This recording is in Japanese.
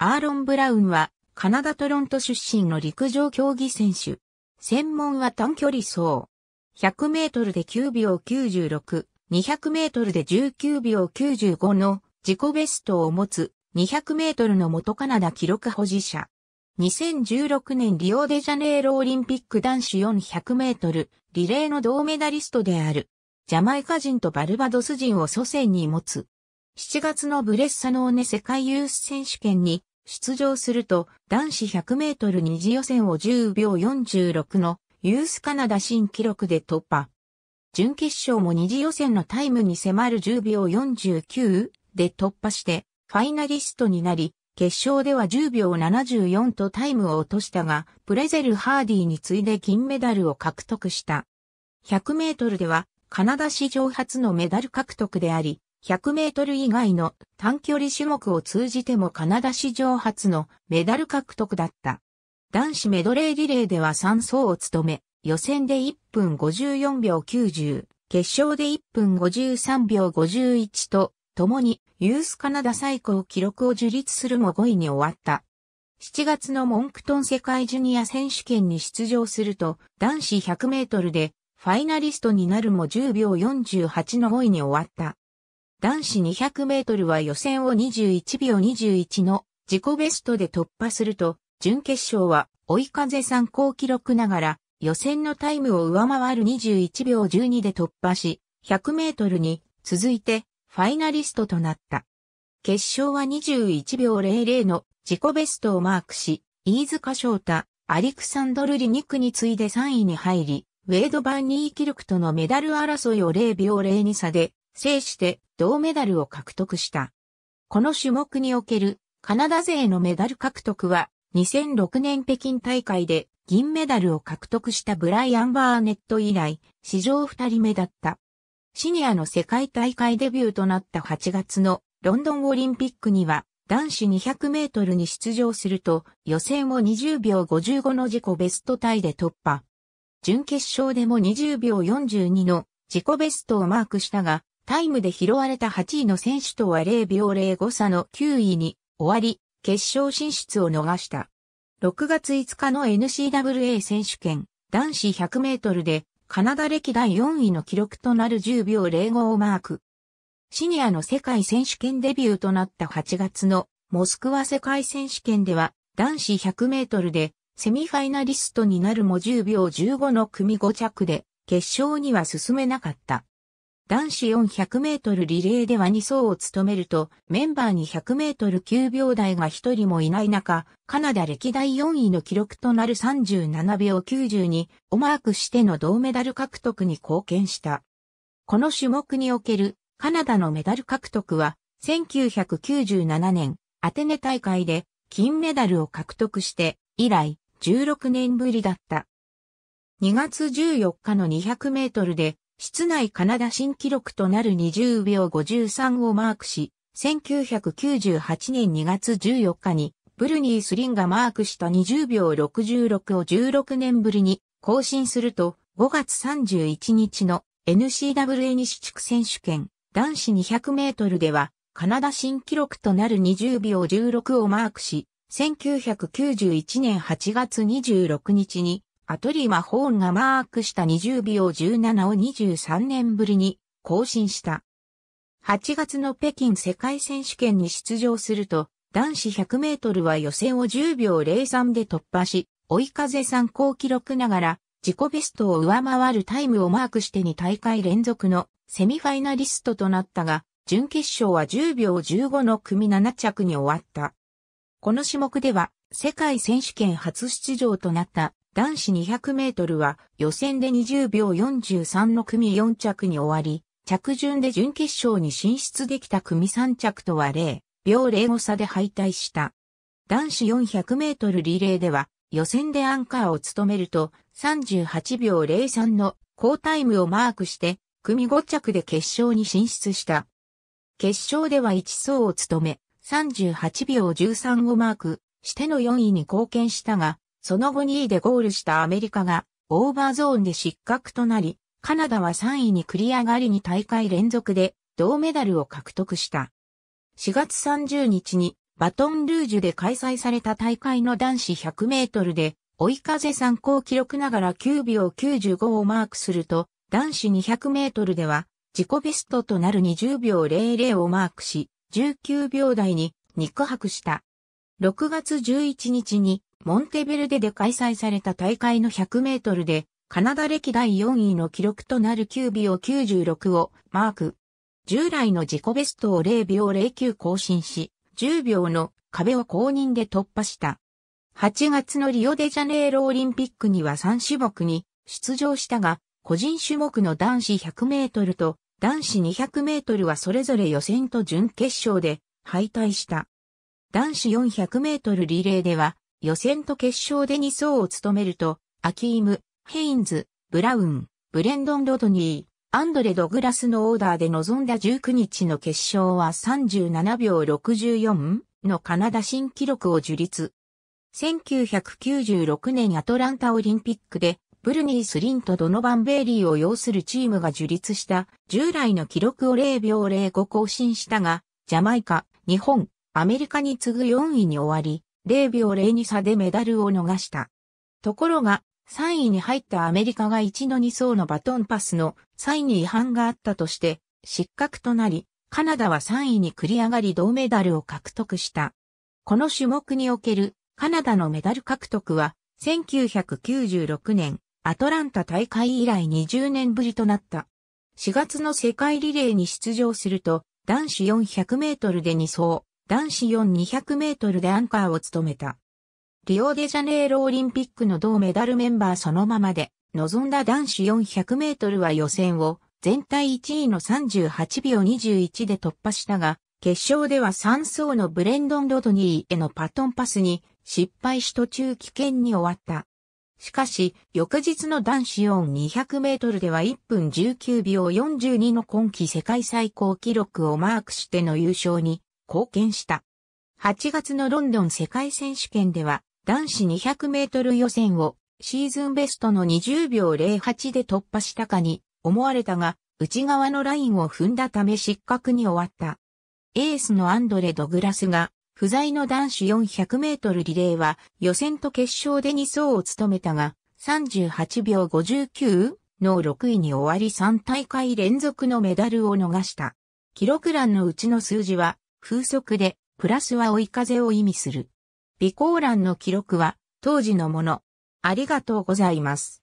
アーロン・ブラウンは、カナダ・トロント出身の陸上競技選手。専門は短距離走。100メートルで9秒96、200メートルで19秒95の自己ベストを持つ200メートルの元カナダ記録保持者。2016年リオデジャネイロオリンピック男子400メートルリレーの銅メダリストである。ジャマイカ人とバルバドス人を祖先に持つ。7月のブレッサノーネ世界ユース選手権に出場すると男子100メートル二次予選を10秒46のユースカナダ新記録で突破。準決勝も二次予選のタイムに迫る10秒49で突破してファイナリストになり、決勝では10秒74とタイムを落としたが、プレゼル・ハーディに次いで金メダルを獲得した。100メートルではカナダ史上初のメダル獲得であり、100メートル以外の短距離種目を通じてもカナダ史上初のメダル獲得だった。男子メドレーリレーでは3走を務め、予選で1分54秒90、決勝で1分53秒51と、共にユースカナダ最高記録を樹立するも5位に終わった。7月のモンクトン世界ジュニア選手権に出場すると、男子100メートルでファイナリストになるも10秒48の5位に終わった。男子200メートルは予選を21秒21の自己ベストで突破すると、準決勝は追い風参考記録ながら予選のタイムを上回る21秒12で突破し、100メートルに続いてファイナリストとなった。決勝は21秒00の自己ベストをマークし、飯塚翔太、アリクサンドル・リニクに次いで3位に入り、ウェイド・バンニー・キルクとのメダル争いを0秒02差で制して銅メダルを獲得した。この種目におけるカナダ勢のメダル獲得は2006年北京大会で銀メダルを獲得したブライアン・バーネット以来史上2人目だった。シニアの世界大会デビューとなった8月のロンドンオリンピックには男子200メートルに出場すると予選を20秒55の自己ベストタイで突破。準決勝でも20秒42の自己ベストをマークしたが、タイムで拾われた8位の選手とは0秒05差の9位に終わり、決勝進出を逃した。6月5日の NCWA 選手権男子100メートルでカナダ歴代4位の記録となる10秒05をマーク。シニアの世界選手権デビューとなった8月のモスクワ世界選手権では男子100メートルでセミファイナリストになるも10秒15の組5着で決勝には進めなかった。男子400メートルリレーでは2走を務めると、メンバーに100メートル9秒台が1人もいない中、カナダ歴代4位の記録となる37秒92をマークしての銅メダル獲得に貢献した。この種目におけるカナダのメダル獲得は、1997年アテネ大会で金メダルを獲得して以来16年ぶりだった。2月14日の200メートルで室内カナダ新記録となる20秒53をマークし、1998年2月14日にブルニー・スリンがマークした20秒66を16年ぶりに更新すると5月31日の n c w a 西地区選手権男子200メートルではカナダ新記録となる20秒16をマークし、1991年8月26日にアトリーマホーンがマークした20秒17を23年ぶりに更新した。8月の北京世界選手権に出場すると、男子100メートルは予選を10秒03で突破し、追い風参考記録ながら、自己ベストを上回るタイムをマークして2大会連続のセミファイナリストとなったが、準決勝は10秒15の組7着に終わった。この種目では、世界選手権初出場となった男子200メートルは予選で20秒43の組4着に終わり、着順で準決勝に進出できた組3着とは0秒05差で敗退した。男子400メートルリレーでは予選でアンカーを務めると38秒03の好タイムをマークして組5着で決勝に進出した。決勝では1走を務め38秒13をマークしての4位に貢献したがその後2位でゴールしたアメリカがオーバーゾーンで失格となり、カナダは3位に繰り上がりに大会連続で銅メダルを獲得した。4月30日にバトンルージュで開催された大会の男子100メートルで追い風参考記録ながら9秒95をマークすると、男子200メートルでは自己ベストとなる20秒00をマークし、19秒台に肉薄した。6月11日にモンテベルデで開催された大会の100メートルで、カナダ歴代4位の記録となる9秒96をマーク。従来の自己ベストを0秒09更新し、10秒の壁を公認で突破した。8月のリオデジャネイロオリンピックには3種目に出場したが、個人種目の男子100メートルと男子200メートルはそれぞれ予選と準決勝で敗退した。男子400メートルリレーでは予選と決勝で2走を務めると、アキーム、ヘインズ、ブラウン、ブレンドン・ロドニー、アンドレ・ドグラスのオーダーで臨んだ19日の決勝は37秒64のカナダ新記録を樹立。1996年アトランタオリンピックで、ブルニー・スリンとドノバン・ベイリーを擁するチームが樹立した従来の記録を0秒05更新したが、ジャマイカ、日本、アメリカに次ぐ4位に終わり、0秒02差でメダルを逃した。ところが、3位に入ったアメリカが1の2層のバトンパスの3位に違反があったとして、失格となり、カナダは3位に繰り上がり銅メダルを獲得した。この種目におけるカナダのメダル獲得は、1996年アトランタ大会以来20年ぶりとなった。4月の世界リレーに出場すると、男子400メートルで2走、男子4200メートルでアンカーを務めた。リオデジャネイロオリンピックの同メダルメンバーそのままで、臨んだ男子400メートルは予選を全体1位の38秒21で突破したが、決勝では3走のブレンドン・ロドニーへのパトンパスに失敗し途中危険に終わった。しかし、翌日の男子4200メートルでは1分19秒42の今季世界最高記録をマークしての優勝に貢献した。8月のロンドン世界選手権では男子200メートル予選をシーズンベストの20秒08で突破したかに思われたが内側のラインを踏んだため失格に終わった。エースのアンドレ・ドグラスが不在の男子400メートルリレーは予選と決勝で2走を務めたが38秒59の6位に終わり3大会連続のメダルを逃した。記録欄のうちの数字は風速で、プラスは追い風を意味する。備考欄の記録は当時のもの。ありがとうございます。